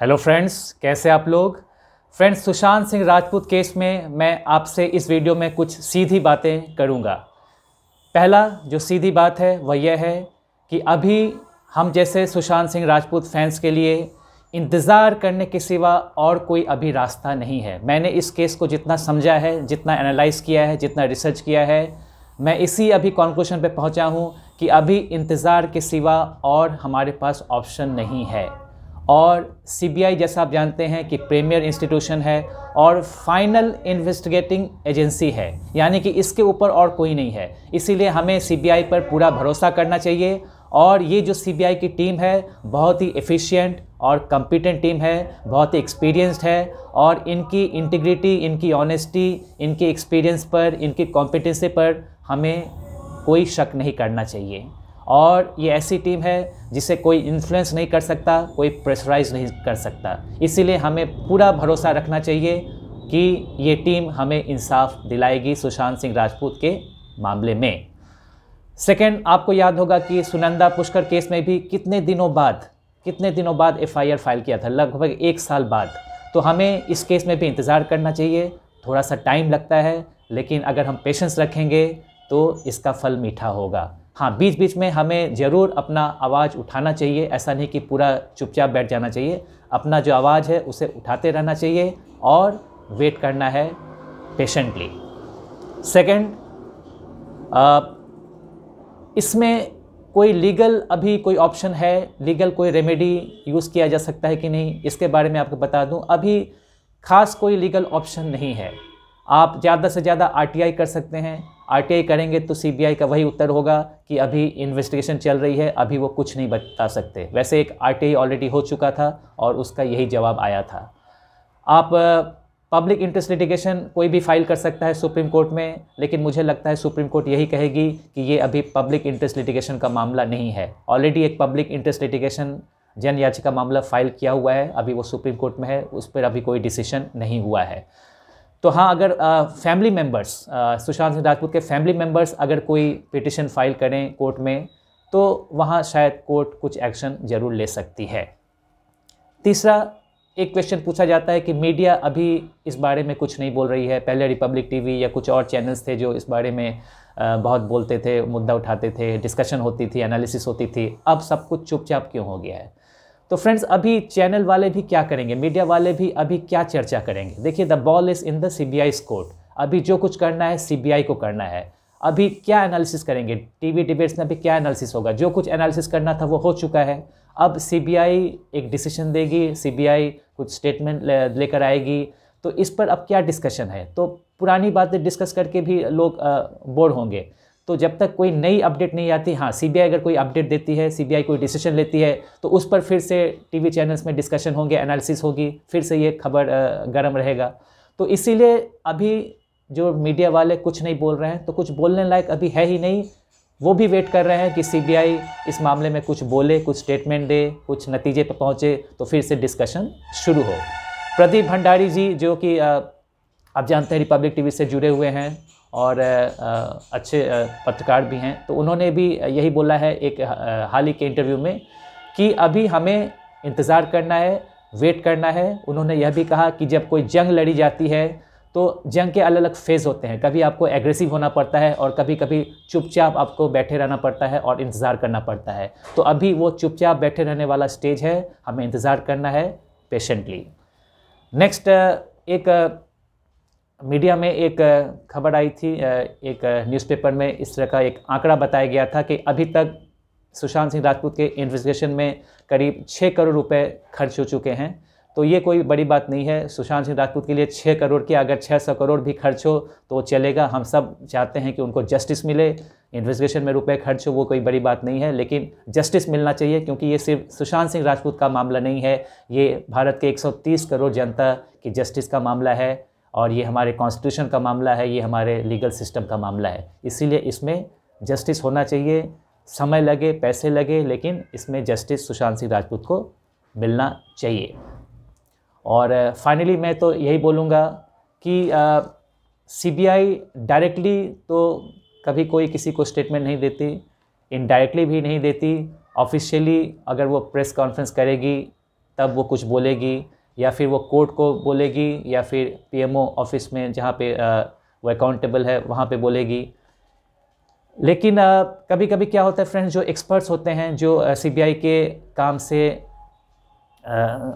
hello friends कैसे आप लोग फ्रेंड्स सुशांत सिंह राजपूत केस में मैं आपसे इस वीडियो में कुछ सीधी बातें करूंगा पहला जो सीधी बात है वह यह है कि अभी हम जैसे सुशांत सिंह राजपूत फैंस के लिए इंतज़ार करने के सिवा और कोई अभी रास्ता नहीं है मैंने इस केस को जितना समझा है जितना एनालाइज़ किया है जितना रिसर्च किया है मैं इसी अभी कॉन्क्लूशन पे पहुंचा हूं कि अभी इंतज़ार के सिवा और हमारे पास ऑप्शन नहीं है और सीबीआई जैसा आप जानते हैं कि प्रीमियर इंस्टीट्यूशन है और फाइनल इन्वेस्टिगेटिंग एजेंसी है यानी कि इसके ऊपर और कोई नहीं है इसीलिए हमें सीबीआई पर पूरा भरोसा करना चाहिए और ये जो सीबीआई की टीम है बहुत ही एफिशिएंट और कम्पिटेंट टीम है बहुत ही एक्सपीरियंस्ड है और इनकी इंटीग्रिटी इनकी ऑनेस्टी इनके एक्सपीरियंस पर इनकी कॉम्पिटेंसी पर हमें कोई शक नहीं करना चाहिए और ये ऐसी टीम है जिसे कोई इन्फ्लुएंस नहीं कर सकता कोई प्रेशराइज नहीं कर सकता इसीलिए हमें पूरा भरोसा रखना चाहिए कि ये टीम हमें इंसाफ दिलाएगी सुशांत सिंह राजपूत के मामले में सेकेंड आपको याद होगा कि सुनंदा पुष्कर केस में भी कितने दिनों बाद कितने दिनों बाद एफआईआर फाइल किया था लगभग एक साल बाद तो हमें इस केस में भी इंतज़ार करना चाहिए थोड़ा सा टाइम लगता है लेकिन अगर हम पेशेंस रखेंगे तो इसका फल मीठा होगा हाँ बीच बीच में हमें ज़रूर अपना आवाज़ उठाना चाहिए ऐसा नहीं कि पूरा चुपचाप बैठ जाना चाहिए अपना जो आवाज़ है उसे उठाते रहना चाहिए और वेट करना है पेशेंटली सेकंड इसमें कोई लीगल अभी कोई ऑप्शन है लीगल कोई रेमेडी यूज़ किया जा सकता है कि नहीं इसके बारे में आपको बता दूं अभी ख़ास कोई लीगल ऑप्शन नहीं है आप ज़्यादा से ज़्यादा आरटीआई कर सकते हैं आरटीआई करेंगे तो सीबीआई का वही उत्तर होगा कि अभी इन्वेस्टिगेशन चल रही है अभी वो कुछ नहीं बता सकते वैसे एक आरटीआई ऑलरेडी हो चुका था और उसका यही जवाब आया था आप पब्लिक इंटरेस्ट लिटिगेशन कोई भी फाइल कर सकता है सुप्रीम कोर्ट में लेकिन मुझे लगता है सुप्रीम कोर्ट यही कहेगी कि ये अभी पब्लिक इंटरेस्ट लिटिगेशन का मामला नहीं है ऑलरेडी एक पब्लिक इंटरेस्ट लिटिगेशन जन याचिका मामला फाइल किया हुआ है अभी वो सुप्रीम कोर्ट में है उस पर अभी कोई डिसीजन नहीं हुआ है तो हाँ अगर फैमिली मेम्बर्स सुशांत सिंह राजपूत के फैमिली मेम्बर्स अगर कोई पिटिशन फाइल करें कोर्ट में तो वहाँ शायद कोर्ट कुछ एक्शन ज़रूर ले सकती है तीसरा एक क्वेश्चन पूछा जाता है कि मीडिया अभी इस बारे में कुछ नहीं बोल रही है पहले रिपब्लिक टीवी या कुछ और चैनल्स थे जो इस बारे में बहुत बोलते थे मुद्दा उठाते थे डिस्कशन होती थी एनालिसिस होती थी अब सब कुछ चुपचाप क्यों हो गया है तो फ्रेंड्स अभी चैनल वाले भी क्या करेंगे मीडिया वाले भी अभी क्या चर्चा करेंगे देखिए the ball is in the CBI court अभी जो कुछ करना है सी को करना है अभी क्या एनालिसिस करेंगे टीवी डिबेट्स में अभी क्या एनालिसिस होगा जो कुछ एनालिसिस करना था वो हो चुका है अब सीबीआई एक डिसीजन देगी सीबीआई कुछ स्टेटमेंट लेकर ले आएगी तो इस पर अब क्या डिस्कशन है तो पुरानी बातें डिस्कस करके भी लोग बोर होंगे तो जब तक कोई नई अपडेट नहीं आती हाँ सीबीआई अगर कोई अपडेट देती है सीबीआई कोई डिसीजन लेती है तो उस पर फिर से टीवी चैनल्स में डिस्कशन होंगे एनालिसिस होगी फिर से ये खबर गर्म रहेगा तो इसीलिए अभी जो मीडिया वाले कुछ नहीं बोल रहे हैं तो कुछ बोलने लायक अभी है ही नहीं वो भी वेट कर रहे हैं कि सीबीआई इस मामले में कुछ बोले कुछ स्टेटमेंट दे कुछ नतीजे पर तो पहुँचे तो फिर से डिस्कशन शुरू हो प्रदीप भंडारी जी जो कि आप जानते हैं रिपब्लिक टीवी से जुड़े हुए हैं और अच्छे पत्रकार भी हैं तो उन्होंने भी यही बोला है एक हाल ही के इंटरव्यू में कि अभी हमें इंतज़ार करना है वेट करना है उन्होंने यह भी कहा कि जब कोई जंग लड़ी जाती है तो जंग के अलग अलग फेज़ होते हैं कभी आपको एग्रेसिव होना पड़ता है और कभी कभी चुपचाप आपको बैठे रहना पड़ता है और इंतज़ार करना पड़ता है तो अभी वो चुपचाप बैठे रहने वाला स्टेज है हमें इंतज़ार करना है पेशेंटली नेक्स्ट एक मीडिया में एक खबर आई थी एक न्यूज़पेपर में इस तरह का एक आंकड़ा बताया गया था कि अभी तक सुशांत सिंह राजपूत के इन्वेस्टिगेशन में करीब छः करोड़ रुपए खर्च हो चुके हैं तो ये कोई बड़ी बात नहीं है सुशांत सिंह राजपूत के लिए छः करोड़ की अगर छः सौ करोड़ भी खर्च हो तो वो चलेगा हम सब चाहते हैं कि उनको जस्टिस मिले इन्वेस्टिगेशन में रुपए खर्च हो वो कोई बड़ी बात नहीं है लेकिन जस्टिस मिलना चाहिए क्योंकि ये सिर्फ सुशांत सिंह राजपूत का मामला नहीं है ये भारत के 130 करोड़ जनता की जस्टिस का मामला है और ये हमारे कॉन्स्टिट्यूशन का मामला है ये हमारे लीगल सिस्टम का मामला है इसीलिए इसमें जस्टिस होना चाहिए समय लगे पैसे लगे लेकिन इसमें जस्टिस सुशांत सिंह राजपूत को मिलना चाहिए और फाइनली मैं तो यही बोलूँगा कि सीबीआई डायरेक्टली तो कभी कोई किसी को स्टेटमेंट नहीं देती इनडायरेक्टली भी नहीं देती ऑफिशियली अगर वो प्रेस कॉन्फ्रेंस करेगी तब वो कुछ बोलेगी या फिर वो कोर्ट को बोलेगी या फिर पीएमओ ऑफिस में जहाँ पे वो अकाउंटेबल है वहाँ पे बोलेगी लेकिन कभी कभी क्या होता है फ्रेंड्स जो एक्सपर्ट्स होते हैं जो सीबीआई के काम से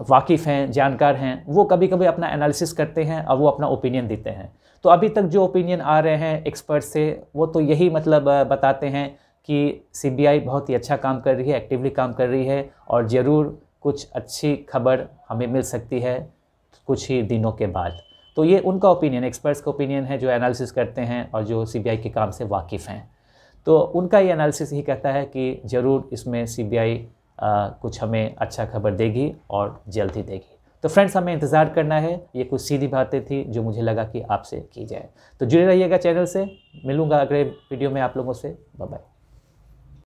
वाकिफ़ हैं जानकार हैं वो कभी कभी अपना एनालिसिस करते हैं और वो अपना ओपिनियन देते हैं तो अभी तक जो ओपिनियन आ रहे हैं एक्सपर्ट से वो तो यही मतलब बताते हैं कि सीबीआई बहुत ही अच्छा काम कर रही है एक्टिवली काम कर रही है और ज़रूर कुछ अच्छी खबर हमें मिल सकती है कुछ ही दिनों के बाद तो ये उनका ओपिनियन एक्सपर्ट्स का ओपिनियन है जो एनालिसिस करते हैं और जो सीबीआई के काम से वाकिफ़ हैं तो उनका ये एनालिसिस ही कहता है कि ज़रूर इसमें सीबीआई कुछ हमें अच्छा खबर देगी और जल्द ही देगी तो फ्रेंड्स हमें इंतज़ार करना है ये कुछ सीधी बातें थी जो मुझे लगा कि आपसे की जाए तो जुड़े रहिएगा चैनल से मिलूँगा अगले वीडियो में आप लोगों से बाय